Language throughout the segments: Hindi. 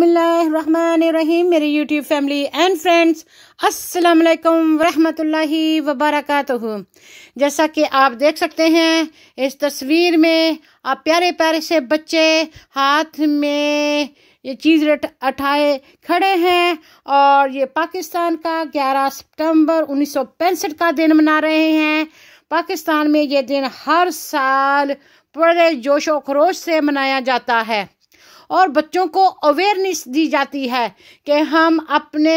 बसमीम मेरे यूट्यूब फैमिली एंड फ्रेंड्स अस्सलाम वालेकुम रहमतुल्लाहि व बरकातहू जैसा कि आप देख सकते हैं इस तस्वीर में आप प्यारे प्यारे से बच्चे हाथ में ये चीज़ उठाए खड़े हैं और ये पाकिस्तान का 11 सितंबर उन्नीस का दिन मना रहे हैं पाकिस्तान में ये दिन हर साल बड़े जोश व खरोश से मनाया जाता है और बच्चों को अवेयरनेस दी जाती है कि हम अपने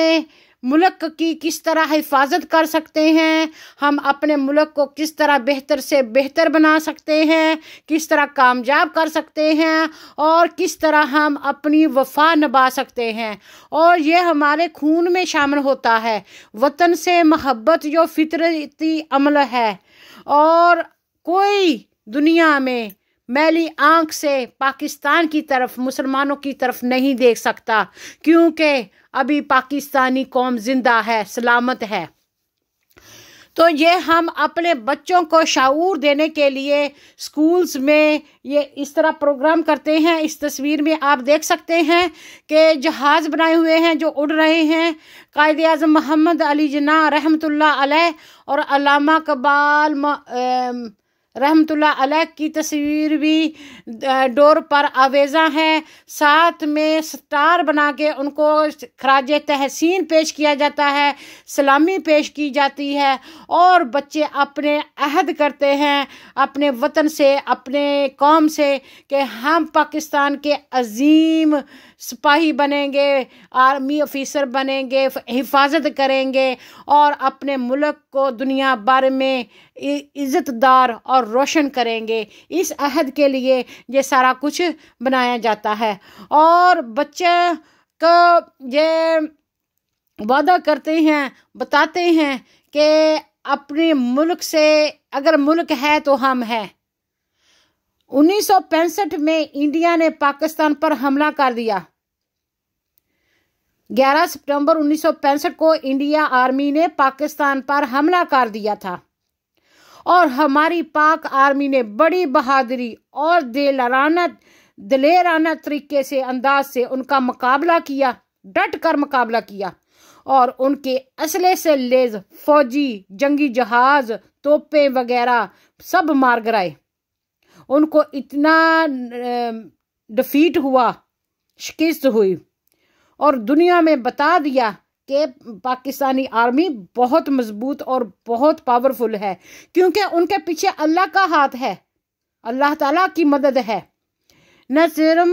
मुल्क की किस तरह हिफाजत कर सकते हैं हम अपने मुल्क को किस तरह बेहतर से बेहतर बना सकते हैं किस तरह कामयाब कर सकते हैं और किस तरह हम अपनी वफा नभा सकते हैं और ये हमारे खून में शामिल होता है वतन से महब्बत जो फितरती अमल है और कोई दुनिया में मैली आंख से पाकिस्तान की तरफ मुसलमानों की तरफ नहीं देख सकता क्योंकि अभी पाकिस्तानी कौम जिंदा है सलामत है तो ये हम अपने बच्चों को शाऊर देने के लिए स्कूल्स में ये इस तरह प्रोग्राम करते हैं इस तस्वीर में आप देख सकते हैं कि जहाज़ बनाए हुए हैं जो उड़ रहे हैं कायद अजम मोहम्मद अली जना रहमतुल्लाह अलैह और अलामा कबाल रहमतुल्ला अलह की तस्वीर भी डोर पर आवेजा है साथ में स्टार बना के उनको खराज तहसीन पेश किया जाता है सलामी पेश की जाती है और बच्चे अपने अहद करते हैं अपने वतन से अपने कौम से कि हम पाकिस्तान के अजीम सिपाही बनेंगे आर्मी ऑफिसर बनेंगे हिफाजत करेंगे और अपने मुल्क को दुनिया भर में इज़्ज़तदार और रोशन करेंगे इस अहद के लिए ये सारा कुछ बनाया जाता है और बच्चे को ये वादा करते हैं बताते हैं कि अपने मुल्क से अगर मुल्क है तो हम हैं उन्नीस में इंडिया ने पाकिस्तान पर हमला कर दिया 11 सितंबर उन्नीस को इंडिया आर्मी ने पाकिस्तान पर हमला कर दिया था और हमारी पाक आर्मी ने बड़ी बहादुरी और दिलराना दिलेराना तरीके से अंदाज से उनका मुकाबला किया डट कर मुकाबला किया और उनके असले से लेज फौजी जंगी जहाज तोपे वगैरह सब मार गए उनको इतना डिफीट हुआ शिकस्त हुई और दुनिया में बता दिया कि पाकिस्तानी आर्मी बहुत मजबूत और बहुत पावरफुल है क्योंकि उनके पीछे अल्लाह का हाथ है अल्लाह ताला की मदद है नसर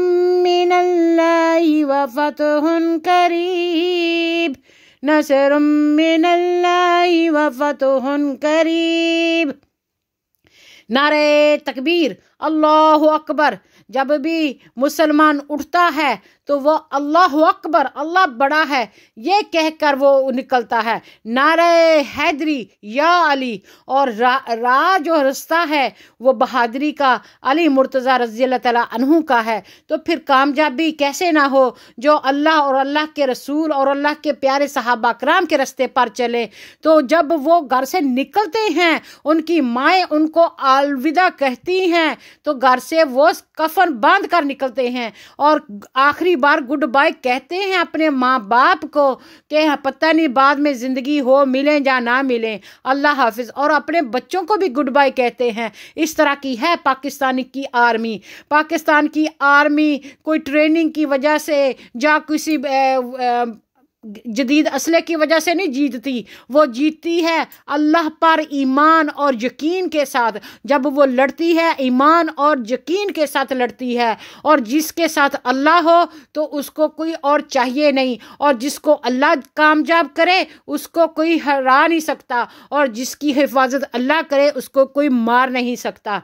मिनल्लाहि व फतहुन करीब नसर मिनल्लाहि व करीब नारे तकबीर अल्लाह अकबर जब भी मुसलमान उठता है तो वह अल्लाह अकबर अल्लाह बड़ा है ये कहकर वो निकलता है नारे हैदरी या अली और रा, रा जो रास्ता है वो बहादरी का अली मुर्तज़ा रजी तू का है तो फिर कामयाबी कैसे ना हो जो अल्लाह और अल्लाह के रसूल और अल्लाह के प्यारे सहाबा कराम के रस्ते पर चले तो जब वो घर से निकलते हैं उनकी माएँ उनको अलविदा कहती हैं तो घर से वो कफन बांध कर निकलते हैं और आखिरी बार गुड बाय कहते हैं अपने माँ बाप को कि हाँ, पता नहीं बाद में ज़िंदगी हो मिलें या ना मिलें अल्लाह हाफिज़ और अपने बच्चों को भी गुड बाय कहते हैं इस तरह की है पाकिस्तान की आर्मी पाकिस्तान की आर्मी कोई ट्रेनिंग की वजह से या किसी जदीद असले की वजह से नहीं जीतती वो जीतती है अल्लाह पर ईमान और यकीन के साथ जब वो लड़ती है ईमान और यकीन के साथ लड़ती है और जिसके साथ अल्लाह हो तो उसको कोई और चाहिए नहीं और जिसको अल्लाह कामयाब करे उसको कोई हरा नहीं सकता और जिसकी हिफाजत अल्लाह करे उसको कोई मार नहीं सकता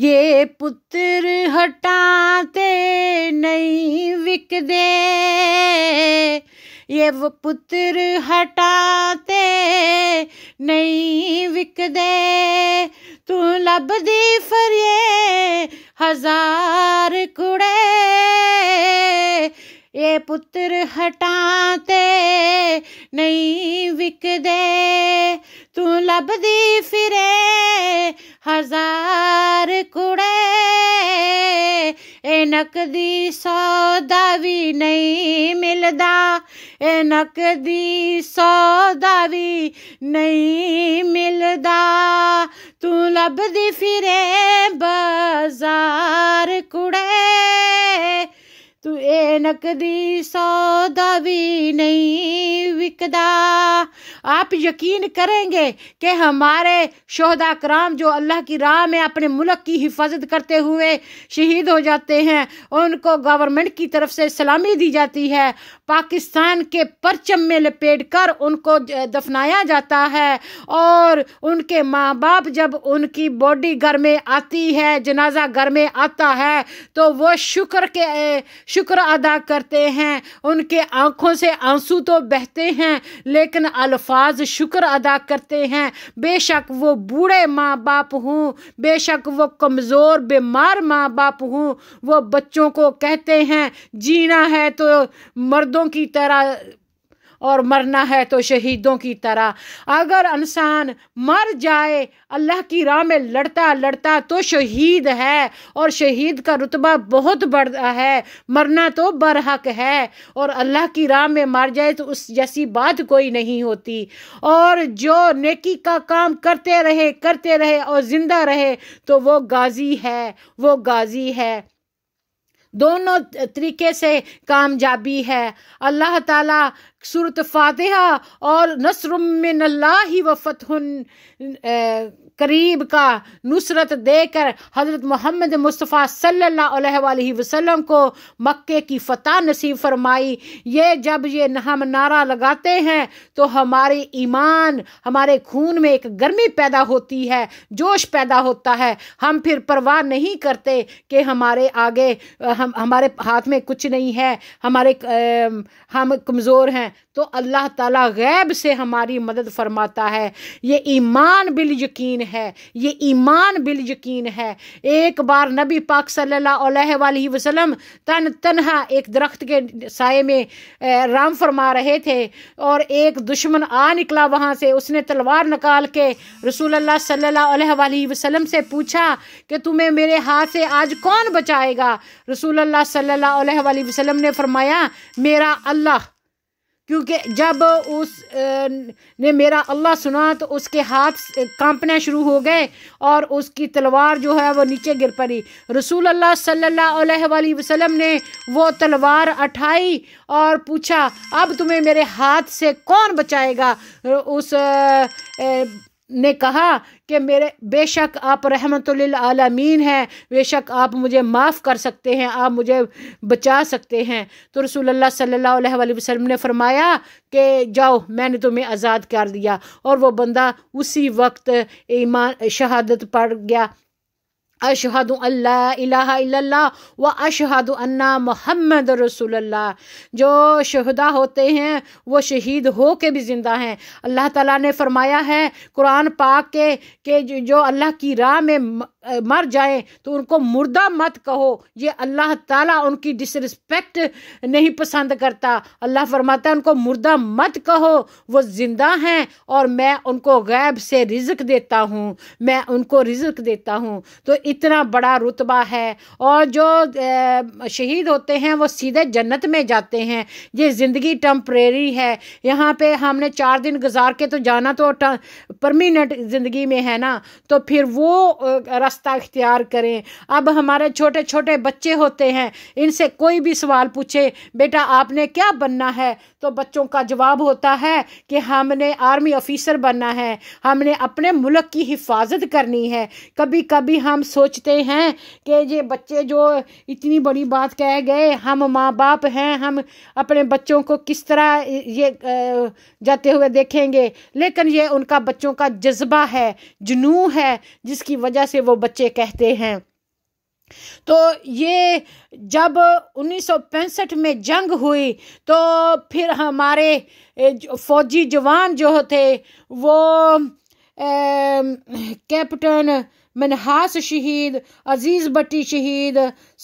ये पुत्र हटाते नहीं विकदे ये वो पुत्र हटाते नहीं विकदे तू लभदी फरिए ਹਜ਼ਾਰ ਕੁੜੇ ਇਹ ਪੁੱਤਰ ਹਟਾਤੇ ਨਹੀਂ ਵਿਕਦੇ ਤੂੰ ਲੱਭਦੀ ਫਿਰੇ हजार ਕੁੜੇ ਐਨਕ ਦੀ ਸੌਦਾ ਵੀ ਨਹੀਂ ਮਿਲਦਾ ਐਨਕ ਦੀ ਸੌਦਾ ਵੀ ਨਹੀਂ ਮਿਲਦਾ ਤੂੰ ਲੱਭਦੀ ਫਿਰੇ ਬਾਜ਼ਾਰ ਕੁੜੇ तू ए नकदी सौदा भी नहीं विकदा आप यकीन करेंगे कि हमारे शहदा कराम जो अल्लाह की राह में अपने मुल्क की हिफाजत करते हुए शहीद हो जाते हैं उनको गवर्नमेंट की तरफ से सलामी दी जाती है पाकिस्तान के परचम में लपेट कर उनको दफनाया जाता है और उनके माँ बाप जब उनकी बॉडी घर में आती है जनाजा घर में आता है तो वो शुक्र के शुक्र अदा करते हैं उनके आँखों से आंसू तो बहते हैं लेकिन अल्फाज शुक्र अदा करते हैं बेशक वो बूढ़े माँ बाप हों बेशक वो कमज़ोर बीमार माँ बाप हों वो बच्चों को कहते हैं जीना है तो मर्दों की तरह और मरना है तो शहीदों की तरह अगर इंसान मर जाए अल्लाह की राह में लड़ता लड़ता तो शहीद है और शहीद का रुतबा बहुत बढ़ा है मरना तो बरहक है और अल्लाह की राह में मर जाए तो उस जैसी बात कोई नहीं होती और जो नेकी का काम करते रहे करते रहे और ज़िंदा रहे तो वो गाजी है वो गाजी है दोनों तरीके से कामयाबी है अल्लाह ताला सूरत फातहा और नसरुमिन ही फ़तहन करीब का नुसरत देकर हज़रत मोहम्मद मुस्तफ़ा सल्ला वसम को मक्के की फ़तह नसीब फरमाई ये जब ये हम नारा लगाते हैं तो हमारे ईमान हमारे खून में एक गर्मी पैदा होती है जोश पैदा होता है हम फिर परवाह नहीं करते कि हमारे आगे हम हमारे हाथ में कुछ नहीं है हमारे हम कमज़ोर हैं तो अल्लाह ताला गैब से हमारी मदद फरमाता है ये ईमान बिल यकीन है ये ईमान बिल यकीन है एक बार नबी पाक सल्लल्लाहु अलैहि वसल्लम तन तनहा एक दरख्त के साय में राम फरमा रहे थे और एक दुश्मन आ निकला वहाँ से उसने तलवार निकाल के रसूल अल्लाह सल्लल्लाहु अलैहि वसल्लम से पूछा कि तुम्हें मेरे हाथ से आज कौन बचाएगा रसूल अल्लाह सल्लल्लाहु अलैहि वसल्लम ने फरमाया मेरा अल्लाह क्योंकि जब उस ने मेरा अल्लाह सुना तो उसके हाथ कांपने शुरू हो गए और उसकी तलवार जो है वो नीचे गिर पड़ी रसूल अल्लाह सल्लल्लाहु अलैहि वसल्लम ने वो तलवार उठाई और पूछा अब तुम्हें मेरे हाथ से कौन बचाएगा उस ने कहा कि मेरे बेशक आप रहमत आलमीन हैं बेशक आप मुझे माफ़ कर सकते हैं आप मुझे बचा सकते हैं तो रसूलुल्लाह सल्लल्लाहु अलैहि वसल्लम ने फरमाया कि जाओ मैंने तुम्हें आज़ाद कर दिया और वो बंदा उसी वक्त ईमान शहादत पड़ गया अशहद अल्ला व अशहद अन्ना मोहम्मद रसोल्ला जो शहदा होते हैं वो शहीद हो के भी ज़िंदा हैं अल्लाह ताला ने फरमाया है कुरान पाक के के जो अल्लाह की राह में मर जाए तो उनको मुर्दा मत कहो ये अल्लाह ताला उनकी डिसरिस्पेक्ट नहीं पसंद करता अल्लाह फरमाता है उनको मुर्दा मत कहो वो ज़िंदा हैं और मैं उनको गैब से रिज़क देता हूँ मैं उनको रिज़क देता हूँ तो इतना बड़ा रुतबा है और जो शहीद होते हैं वो सीधे जन्नत में जाते हैं ये ज़िंदगी टम्प्रेरी है यहाँ पर हमने चार दिन गुजार के तो जाना तो परमिनेंट ज़िंदगी में है ना तो फिर वो रास्ता इख्तियार करें अब हमारे छोटे छोटे बच्चे होते हैं इनसे कोई भी सवाल पूछे बेटा आपने क्या बनना है तो बच्चों का जवाब होता है कि हमने आर्मी ऑफिसर बनना है हमने अपने मुल्क की हिफाजत करनी है कभी कभी हम सोचते हैं कि ये बच्चे जो इतनी बड़ी बात कह गए हम माँ बाप हैं हम अपने बच्चों को किस तरह ये जाते हुए देखेंगे लेकिन ये उनका बच्चों का जज्बा है जुनू है जिसकी वजह से वो बच्चे कहते हैं तो ये जब उन्नीस में जंग हुई तो फिर हमारे फौजी जवान जो थे वो कैप्टन मनहास शहीद अजीज़ बट्टी शहीद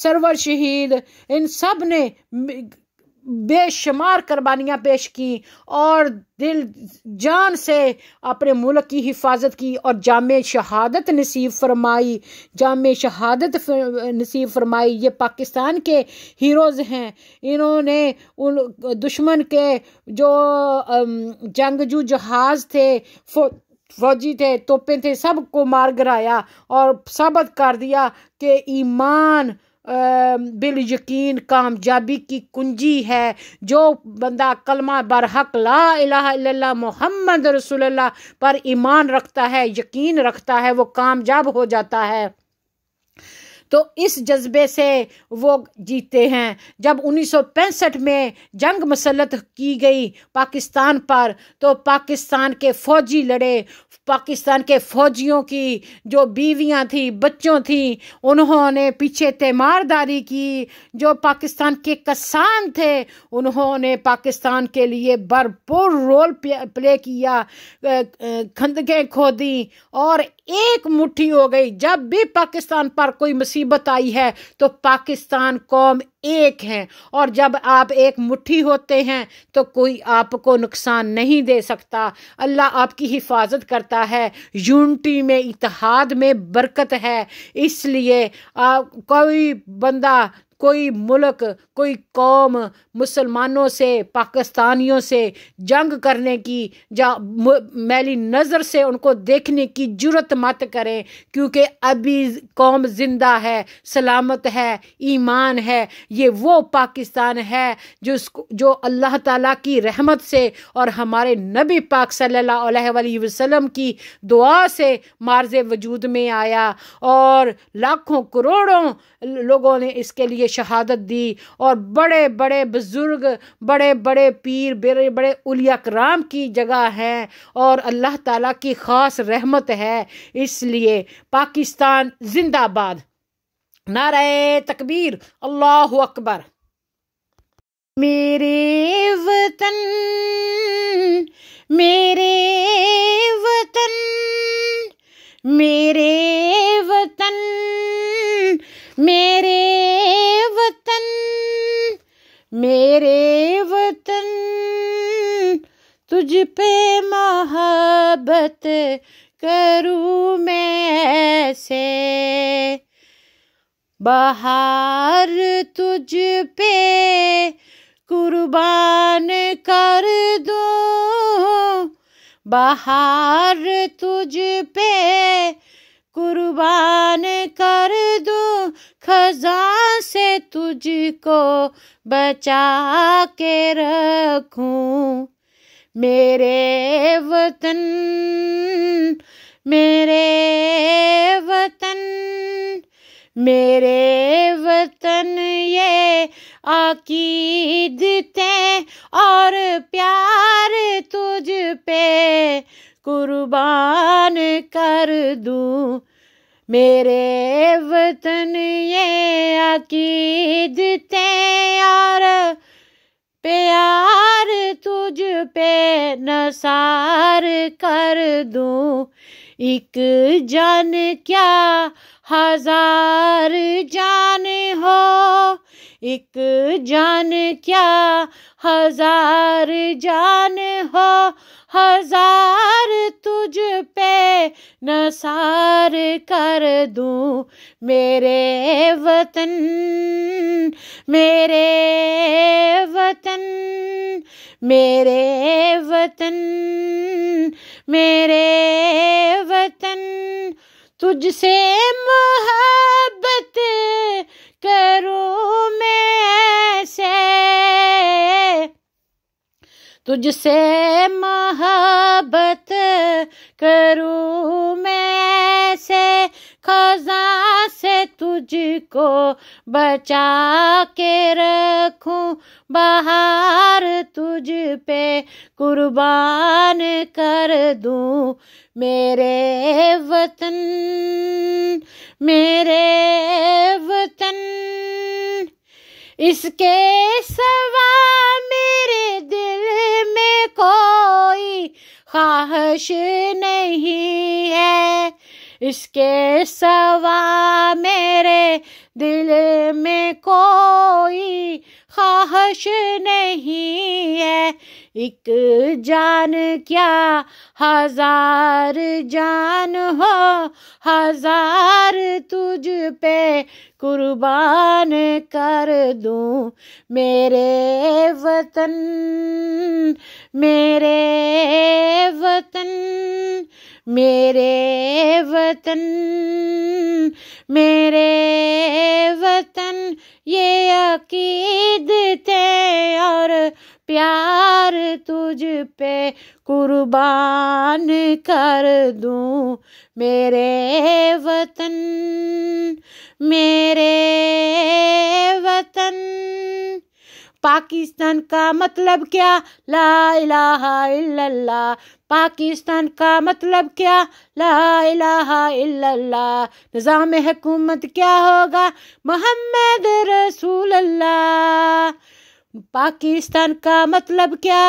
सरवर शहीद इन सब ने बेशुमार कुर्बानियाँ पेश की और दिल जान से अपने मुल्क की हिफाजत की और जाम शहादत नसीब फरमाई जाम शहादत नसीब फरमाई ये पाकिस्तान के हीरोज़ हैं इन्होंने उन दुश्मन के जो जंगजू जहाज़ थे फौजी थे तोपे थे सबको मार गिराया और साबित कर दिया कि ईमान बिल यकीन कामयाबी की कुंजी है जो बंदा कलमा बरहक ला मोहम्मद रसूल पर ईमान रखता है यकीन रखता है वो कामयाब हो जाता है तो इस जज्बे से वो जीते हैं जब 1965 में जंग मसलत की गई पाकिस्तान पर तो पाकिस्तान के फ़ौजी लड़े पाकिस्तान के फ़ौजियों की जो बीवियां थी बच्चों थी उन्होंने पीछे तेमारदारी की जो पाकिस्तान के कसान थे उन्होंने पाकिस्तान के लिए भरपूर रोल प्ले किया खंदकें खोदी और एक मुट्ठी हो गई जब भी पाकिस्तान पर कोई मुसीबत आई है तो पाकिस्तान कौम एक है और जब आप एक मुट्ठी होते हैं तो कोई आपको नुकसान नहीं दे सकता अल्लाह आपकी हिफाजत करता है यूनिटी में इतिहाद में बरकत है इसलिए कोई बंदा कोई मुल्क कोई कौम मुसलमानों से पाकिस्तानियों से जंग करने की या मैली नज़र से उनको देखने की जरूरत मत करें क्योंकि अभी कौम ज़िंदा है सलामत है ईमान है ये वो पाकिस्तान है जो जो अल्लाह ताला की रहमत से और हमारे नबी पाक सल्लल्लाहु अलैहि वसल्लम की दुआ से मार्ज वजूद में आया और लाखों करोड़ों लोगों ने इसके लिए लिए शहादत दी और बड़े बड़े बुज़ुर्ग बड़े बड़े पीर बड़े बड़े उलिया कराम की जगह हैं और अल्लाह ताला की ख़ास रहमत है इसलिए पाकिस्तान जिंदाबाद नारे तकबीर अल्लाह अकबर मेरे वतन मेरे वतन मेरे वतन मेरे करूँ मैं ऐसे बाहर तुझ पे कुर्बान कर दो बाहर तुझ पे कुर्बान कर दो खजा से तुझको बचा के रखूं मेरे वतन मेरे वतन मेरे वतन ये आकीद और प्यार तुझ पे कुर्बान कर दूँ मेरे वतन ये आकीदते और प्यार तुझ पे नसार कर दूं एक जान क्या हजार जान हो एक जान क्या हजार जान हो हजार तुझ पे नसार कर दूँ मेरे वतन मेरे वतन मेरे वतन मेरे वतन तुझसे मोहब्बत करो मैं तुझसे मोहब्बत करूँ मैं से खजा से तुझको बचा के रखूं बाहर तुझ पे कुर्बान कर दूं मेरे वतन मेरे वतन इसके सवा मेरे दिल में कोई ख्वाहिश नहीं है इसके सवा मेरे दिल में कोई ख्वाहिश नहीं है एक जान क्या हजार जान हो हजार तुझ पे कुर्बान कर दूँ मेरे वतन मेरे वतन मेरे वतन मेरे वतन ये थे और प्यार तुझ पे कुर्बान कर दूँ मेरे वतन मेरे वतन पाकिस्तान का मतलब क्या ला इलाहा इल्लल्लाह पाकिस्तान का मतलब क्या ला इलाहा इल्लल्लाह निज़ाम हुकूमत क्या होगा मोहम्मद रसूल अल्लाह पाकिस्तान का मतलब क्या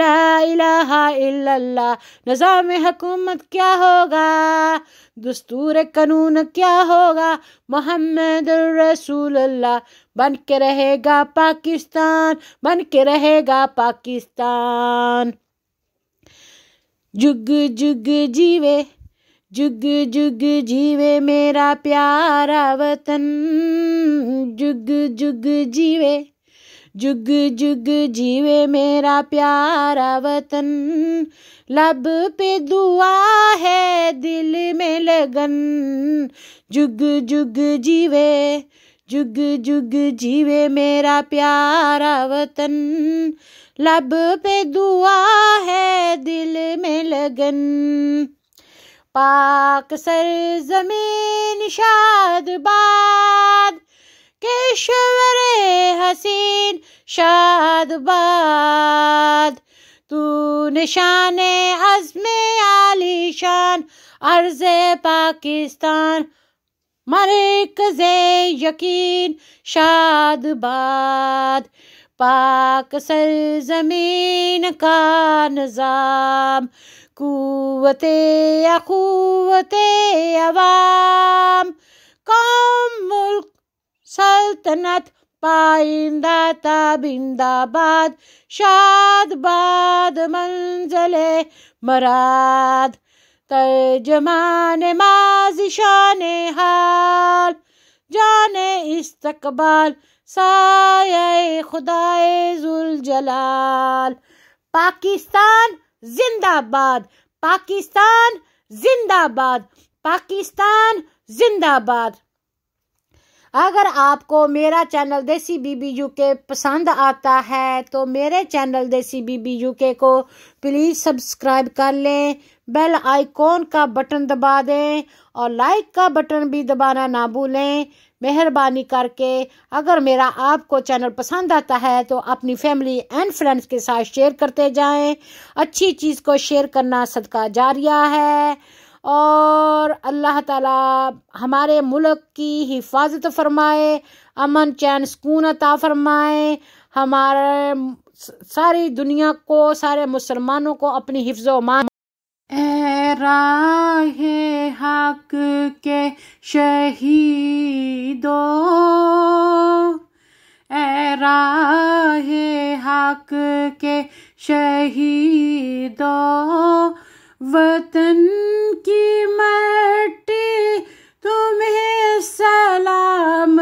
ला इलाहा इल्लल्लाह निज़ाम हकूमत क्या होगा दस्तूर कानून क्या होगा मोहम्मद रसूलुल्लाह बन के रहेगा पाकिस्तान बन के रहेगा पाकिस्तान जुग जुग जीवे जुग जुग जीवे मेरा प्यारा वतन जुग जुग जीवे जुग जुग जीवे मेरा प्यारा वतन लब पे दुआ है दिल में लगन जुग जुग जीवे जुग जुग जीवे मेरा प्यारा वतन लब पे दुआ है दिल में लगन पाक सर जमीन शाद बाद केशवरे हसीन शाद बाद तू निशान आली आलीशान अर्ज पाकिस्तान जे यकीन शाद बाद पाक ज़मीन का निज़ाम कुवते अखुवत अवाम कौम मुल्क सल्तनत पाइंदा ताबिंदाबाद शाद बाद मंजले मराद तर्जमान माजिशान शान हाल जाने इस्तकबाल साय खुदाए जुल जलाल पाकिस्तान जिंदाबाद पाकिस्तान जिंदाबाद पाकिस्तान जिंदाबाद अगर आपको मेरा चैनल देसी बीबी यूके पसंद आता है तो मेरे चैनल देसी बीबी यूके को प्लीज़ सब्सक्राइब कर लें बेल आइकॉन का बटन दबा दें और लाइक का बटन भी दबाना ना भूलें मेहरबानी करके अगर मेरा आपको चैनल पसंद आता है तो अपनी फैमिली एंड फ्रेंड्स के साथ शेयर करते जाएं अच्छी चीज़ को शेयर करना सदका जारिया है और अल्लाह ताला हमारे मुल्क की हिफाजत फरमाए अमन चैन सुकून अता फरमाए हमारे सारी दुनिया को सारे मुसलमानों को अपनी हिफ्ज मान राहे हक के शहीदों राहे हक के शहीदो वतन की मट्टी तुम्हें सलाम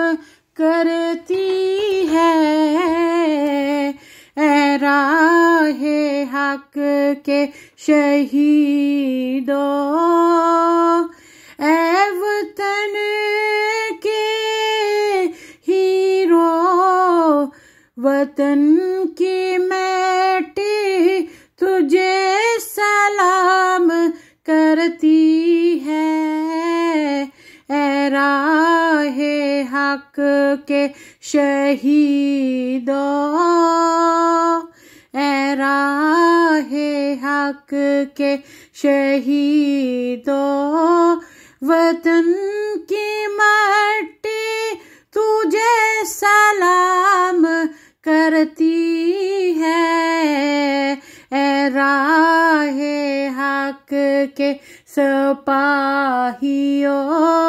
करती है राहे हक के शहीदों ए वतन के हीरो वतन हक के शहीदों एरा है हक के शहीदों वतन की मट्टी तुझे सलाम करती है एरा है हक के सपाहियों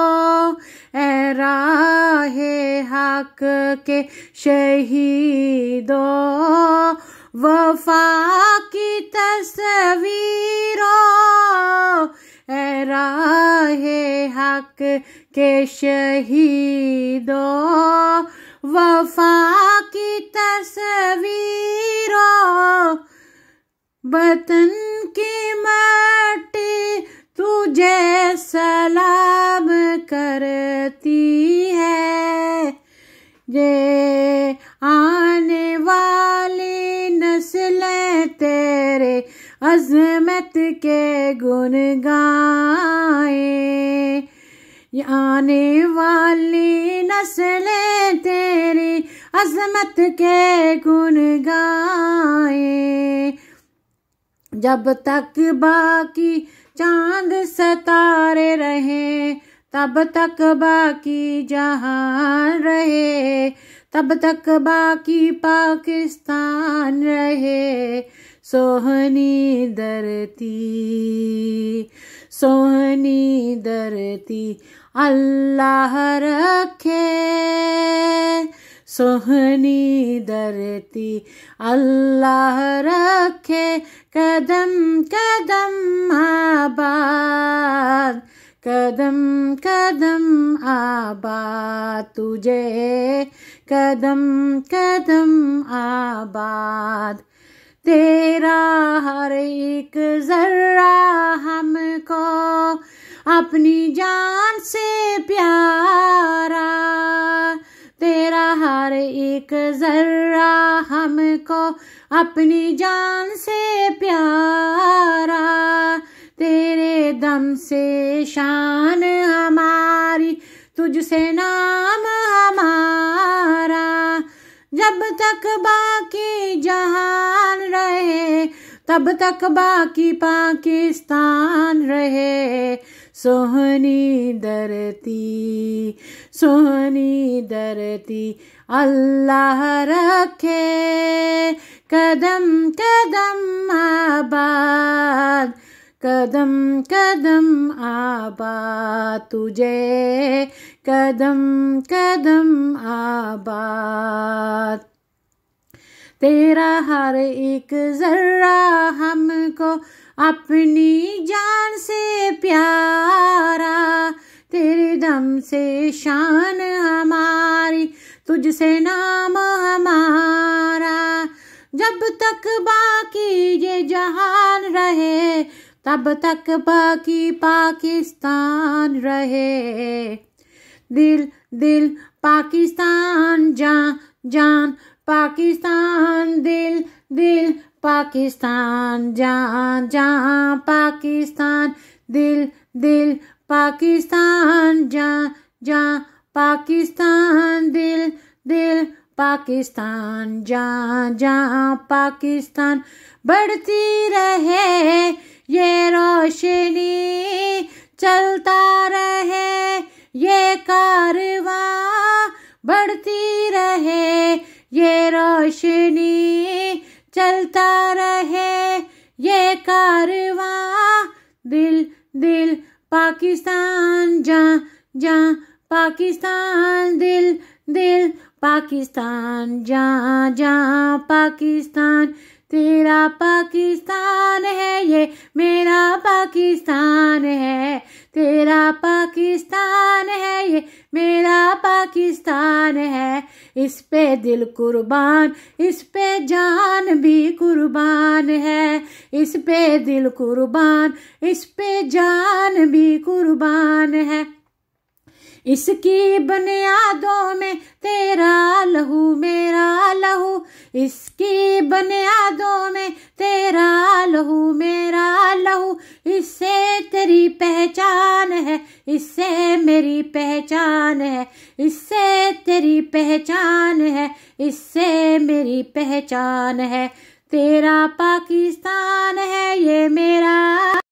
पाक के शहीदों वफा की तस्वीरों राहे हक के शहीदों वफा की तस्वीरों बतन की मट्टी तुझे सलाम करती है ये आने वाली नस्लें तेरे अजमत के गुण गाए आने वाली नस्लें तेरी अजमत के गुण गाए जब तक बाकी चांद सतारे रहे तब तक बाकी जहान रहे तब तक बाकी पाकिस्तान रहे सोहनी धरती सोहनी धरती अल्लाह रखे सोहनी धरती अल्लाह रखे कदम कदम आबाद कदम कदम आबा तुझे कदम कदम आबाद तेरा हर एक जर्रा हमको अपनी जान से प्यारा तेरा हर एक जर्रा हमको अपनी जान से प्यारा तेरे दम से शान हमारी तुझसे नाम हमारा जब तक बाकी जहान रहे तब तक बाकी पाकिस्तान रहे सोहनी दरती सोहनी दरती अल्लाह रखे कदम कदम आबाद कदम कदम आबा तुझे कदम कदम आबा तेरा हर एक जर्रा हमको अपनी जान से प्यारा तेरे दम से शान हमारी तुझसे नाम हमारा जब तक बाकी ये जहान रहे तब तक बाकी पाकिस्तान रहे दिल दिल पाकिस्तान जान जान पाकिस्तान दिल दिल पाकिस्तान जान जान पाकिस्तान दिल दिल पाकिस्तान जान जान पाकिस्तान दिल दिल पाकिस्तान जान जान पाकिस्तान बढ़ती रहे ये रोशनी चलता रहे ये कारवा बढ़ती रहे ये रोशनी चलता रहे ये कारवा दिल दिल पाकिस्तान जा जा पाकिस्तान दिल दिल पाकिस्तान जा जा पाकिस्तान तेरा पाकिस्तान है ये मेरा पाकिस्तान है तेरा पाकिस्तान है ये मेरा पाकिस्तान है इस पे दिल कुर्बान इस पे जान भी कुर्बान है इस पे दिल कुर्बान इस पे जान भी कुर्बान है इसकी बुनियादों में तेरा लहू मेरा लहू इसकी बुनियादों में तेरा लहू मेरा लहू इससे तेरी पहचान है इससे मेरी पहचान है इससे तेरी पहचान है इससे मेरी पहचान है तेरा पाकिस्तान है ये मेरा